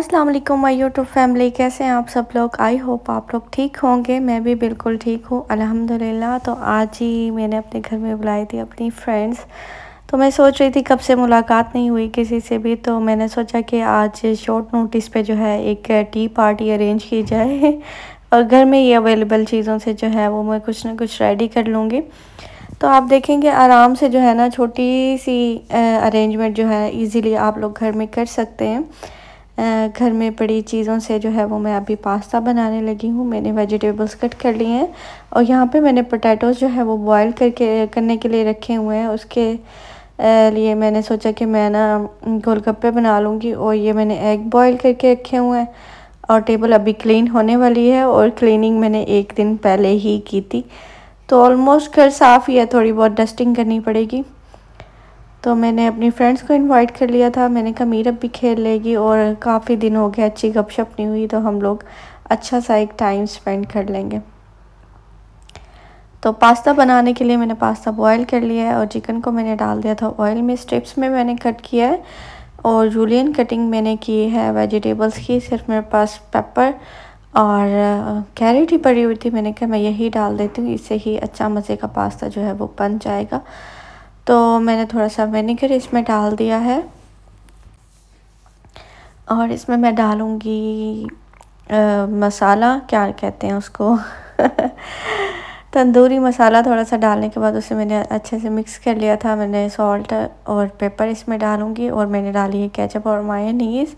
अस्सलाम वालेकुम my YouTube family कैसे हैं आप सब लोग आई होप आप लोग ठीक होंगे मैं भी बिल्कुल ठीक हूँ अल्हम्दुलिल्लाह तो आज ही मैंने अपने घर में बुलाई थी अपनी फ्रेंड्स तो मैं सोच रही थी कब से मुलाकात नहीं हुई किसी से भी तो मैंने सोचा कि आज शॉर्ट नोटिस पे जो है एक टी पार्टी अरेंज की जाए और घर में ये अवेलेबल चीज़ों से जो है वो मैं कुछ ना कुछ रेडी कर लूँगी तो आप देखेंगे आराम से जो है ना छोटी सी अरेंजमेंट जो है ईज़िली आप लोग घर में कर सकते हैं घर में पड़ी चीज़ों से जो है वो मैं अभी पास्ता बनाने लगी हूँ मैंने वेजिटेबल्स कट कर लिए हैं और यहाँ पे मैंने पोटैटोज़ जो है वो बॉईल करके करने के लिए रखे हुए हैं उसके लिए मैंने सोचा कि मैं ना गोलगप्पे बना लूँगी और ये मैंने एग बॉईल करके रखे हुए हैं और टेबल अभी क्लीन होने वाली है और क्लिनिंग मैंने एक दिन पहले ही की थी तो ऑलमोस्ट घर साफ़ ही है थोड़ी बहुत डस्टिंग करनी पड़ेगी तो मैंने अपनी फ्रेंड्स को इनवाइट कर लिया था मैंने कहा मीरब भी खेल लेगी और काफ़ी दिन हो गया अच्छी गपशप नहीं हुई तो हम लोग अच्छा सा एक टाइम स्पेंड कर लेंगे तो पास्ता बनाने के लिए मैंने पास्ता बॉयल कर लिया है और चिकन को मैंने डाल दिया था ऑयल में स्ट्रिप्स में मैंने कट किया है और जूलियन कटिंग मैंने की है वेजिटेबल्स की सिर्फ मेरे पास पेपर और कैरेट ही पड़ी हुई थी मैंने कहा मैं यही डाल देती हूँ इससे ही अच्छा मज़े का पास्ता जो है वो बन जाएगा तो मैंने थोड़ा सा वेनेगर इसमें डाल दिया है और इसमें मैं डालूँगी मसाला क्या कहते हैं उसको तंदूरी मसाला थोड़ा सा डालने के बाद उसे मैंने अच्छे से मिक्स कर लिया था मैंने सॉल्ट और पेपर इसमें डालूँगी और मैंने डाली है केचप और मायनीस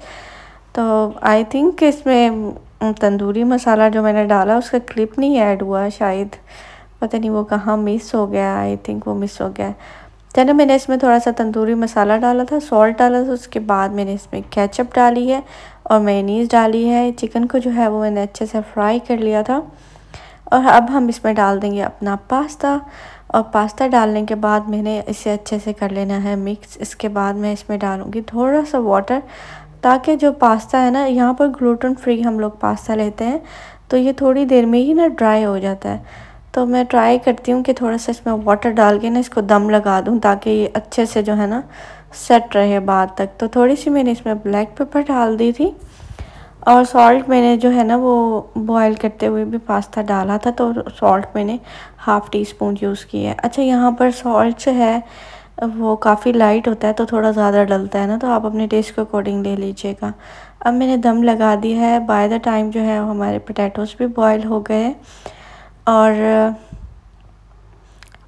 तो आई थिंक इसमें तंदूरी मसाला जो मैंने डाला उसका क्लिप नहीं ऐड हुआ शायद पता नहीं वो कहाँ मिस हो गया आई थिंक वो मिस हो गया देन मैंने इसमें थोड़ा सा तंदूरी मसाला डाला था सॉल्ट डाला था उसके बाद मैंने इसमें केचप डाली है और मैनीस डाली है चिकन को जो है वो मैंने अच्छे से फ्राई कर लिया था और अब हम इसमें डाल देंगे अपना पास्ता और पास्ता डालने के बाद मैंने इसे अच्छे से कर लेना है मिक्स इसके बाद मैं इसमें डालूँगी थोड़ा सा वाटर ताकि जो पास्ता है ना यहाँ पर ग्लूटन फ्री हम लोग पास्ता लेते हैं तो ये थोड़ी देर में ही ना ड्राई हो जाता है तो मैं ट्राई करती हूँ कि थोड़ा सा इसमें वाटर डाल के ना इसको दम लगा दूँ ताकि ये अच्छे से जो है ना सेट रहे बाद तक तो थोड़ी सी मैंने इसमें ब्लैक पेपर डाल दी थी और सॉल्ट मैंने जो है ना वो बॉईल करते हुए भी पास्ता डाला था तो सॉल्ट मैंने हाफ़ टी स्पून यूज़ किया है अच्छा यहाँ पर सॉल्ट जो है वो काफ़ी लाइट होता है तो थोड़ा ज़्यादा डलता है ना तो आप अपने टेस्ट के अकॉर्डिंग ले लीजिएगा अब मैंने दम लगा दिया है बाय द टाइम जो है हमारे पटेटोज़ भी बॉयल हो गए और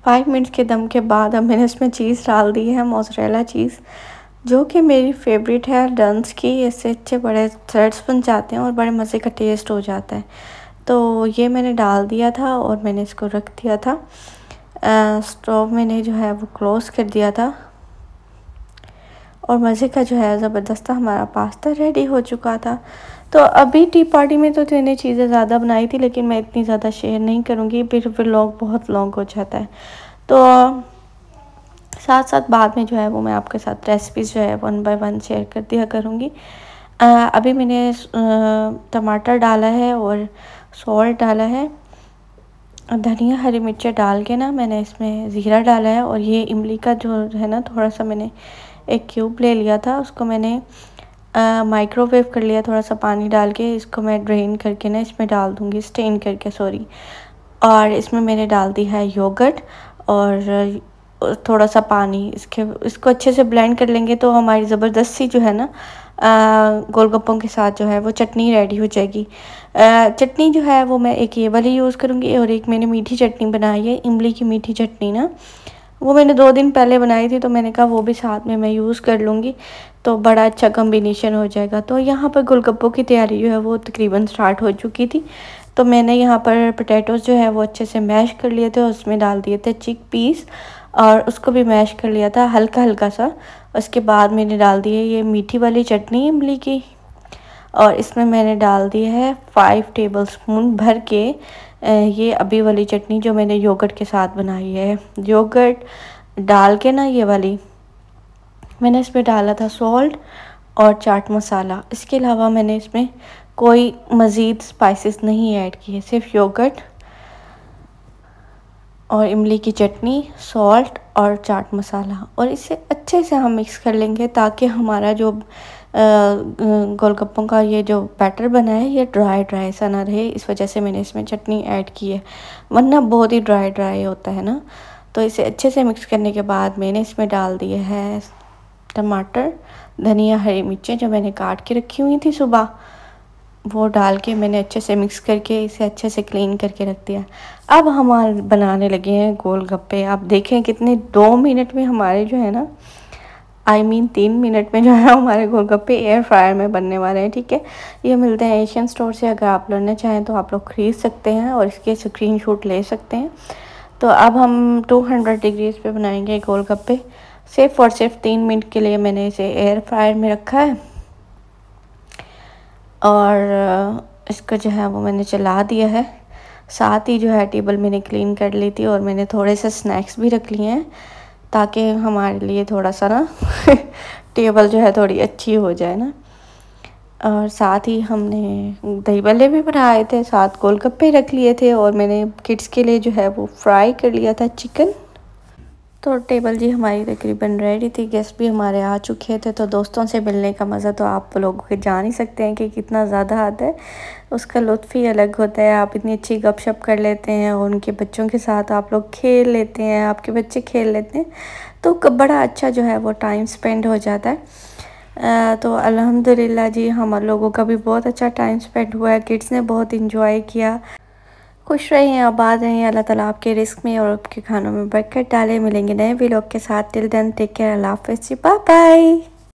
फाइव मिनट्स के दम के बाद अब मैंने इसमें चीज़ डाल दी है मोजरेला चीज़ जो कि मेरी फेवरेट है डंस की इससे अच्छे बड़े थ्रेड्स बन जाते हैं और बड़े मज़े का टेस्ट हो जाता है तो ये मैंने डाल दिया था और मैंने इसको रख दिया था स्टोव मैंने जो है वो क्लोज़ कर दिया था और मज़े का जो है ज़बरदस्ता हमारा पास्ता रेडी हो चुका था तो अभी टी पार्टी में तो मैंने चीज़ें ज़्यादा बनाई थी लेकिन मैं इतनी ज़्यादा शेयर नहीं करूँगी फिर फिर लॉन्ग बहुत लॉन्ग हो जाता है तो साथ साथ बाद में जो है वो मैं आपके साथ रेसिपीज़ जो है वन बाय वन शेयर कर दिया करूँगी अभी मैंने टमाटर डाला है और सॉल्ट डाला है धनिया हरी मिर्चें डाल के ना मैंने इसमें ज़ीरा डाला है और ये इमली का जो है ना थोड़ा सा मैंने एक क्यूब ले लिया था उसको मैंने माइक्रोवेव कर लिया थोड़ा सा पानी डाल के इसको मैं ड्रेन करके ना इसमें डाल दूँगी स्टेन करके सॉरी और इसमें मैंने डाल दी है योगर्ट और थोड़ा सा पानी इसके इसको अच्छे से ब्लेंड कर लेंगे तो हमारी ज़बरदस्त सी जो है ना गोलगप्पों के साथ जो है वो चटनी रेडी हो जाएगी चटनी जो है वो मैं एक ये वाली यूज़ करूँगी और एक मैंने मीठी चटनी बनाई है इमली की मीठी चटनी ना वो मैंने दो दिन पहले बनाई थी तो मैंने कहा वो भी साथ में मैं यूज़ कर लूँगी तो बड़ा अच्छा कम्बिनेशन हो जाएगा तो यहाँ पर गोलगप्पों की तैयारी जो है वो तकरीबन स्टार्ट हो चुकी थी तो मैंने यहाँ पर पोटैटोज़ जो है वो अच्छे से मैश कर लिए थे उसमें डाल दिए थे चिक पीस और उसको भी मैश कर लिया था हल्का हल्का सा उसके बाद मैंने डाल दिए ये मीठी वाली चटनी इमली की और इसमें मैंने डाल दिया है फाइव टेबल स्पून भर के ये अभी वाली चटनी जो मैंने योगर्ट के साथ बनाई है योगर्ट डाल के ना ये वाली मैंने इसमें डाला था सॉल्ट और चाट मसाला इसके अलावा मैंने इसमें कोई मज़ीद स्पाइसेस नहीं ऐड किए सिर्फ योगर्ट और इमली की चटनी सॉल्ट और चाट मसाला और इसे अच्छे से हम मिक्स कर लेंगे ताकि हमारा जो गोलगप्पों का ये जो बैटर बना है ये ड्राई ड्राई सा ना रहे इस वजह से मैंने इसमें चटनी ऐड की है वरना बहुत ही ड्राई ड्राई होता है ना तो इसे अच्छे से मिक्स करने के बाद मैंने इसमें डाल दिया है टमाटर धनिया हरी मिर्चें जो मैंने काट के रखी हुई थी सुबह वो डाल के मैंने अच्छे से मिक्स करके इसे अच्छे से क्लीन करके रख दिया अब हम बनाने लगे हैं गोलगप्पे आप देखें कितने दो मिनट में हमारे जो है ना आई मीन तीन मिनट में जो है हमारे गोलगप्पे एयर फ्रायर में बनने वाले हैं ठीक है ये मिलते हैं एशियन स्टोर से अगर आप लड़ना चाहें तो आप लोग खरीद सकते हैं और इसके स्क्रीन शूट ले सकते हैं तो अब हम 200 डिग्रीज पे बनाएंगे गोलगप्पे सिर्फ और सिर्फ तीन मिनट के लिए मैंने इसे एयर फ्रायर में रखा है और इसको जो है वो मैंने चला दिया है साथ ही जो है टेबल मैंने क्लीन कर ली थी और मैंने थोड़े से स्नैक्स भी रख लिए हैं ताकि हमारे लिए थोड़ा सा ना टेबल जो है थोड़ी अच्छी हो जाए ना और साथ ही हमने दही भल्ले भी बनाए थे साथ गोलगप्पे रख लिए थे और मैंने किड्स के लिए जो है वो फ्राई कर लिया था चिकन तो टेबल जी हमारी तकरीबन रेडी थी गेस्ट भी हमारे आ चुके थे तो दोस्तों से मिलने का मज़ा तो आप लोगों के जान ही सकते हैं कि कितना ज़्यादा आता है उसका लुत्फ़ ही अलग होता है आप इतनी अच्छी गपशप कर लेते हैं और उनके बच्चों के साथ आप लोग खेल लेते हैं आपके बच्चे खेल लेते हैं तो बड़ा अच्छा जो है वो टाइम स्पेंड हो जाता है तो अल्हम्दुलिल्लाह जी हम लोगों का भी बहुत अच्छा टाइम स्पेंड हुआ है किड्स ने बहुत इंजॉय किया खुश रहें आबाद रहें अल्लाह ताला आपके रिस्क में और आपके खानों में बरकत डाले मिलेंगे नए वीलॉग के साथ टिल देन टेक केयर अल्लाह हाफिज़ जी बाय बाय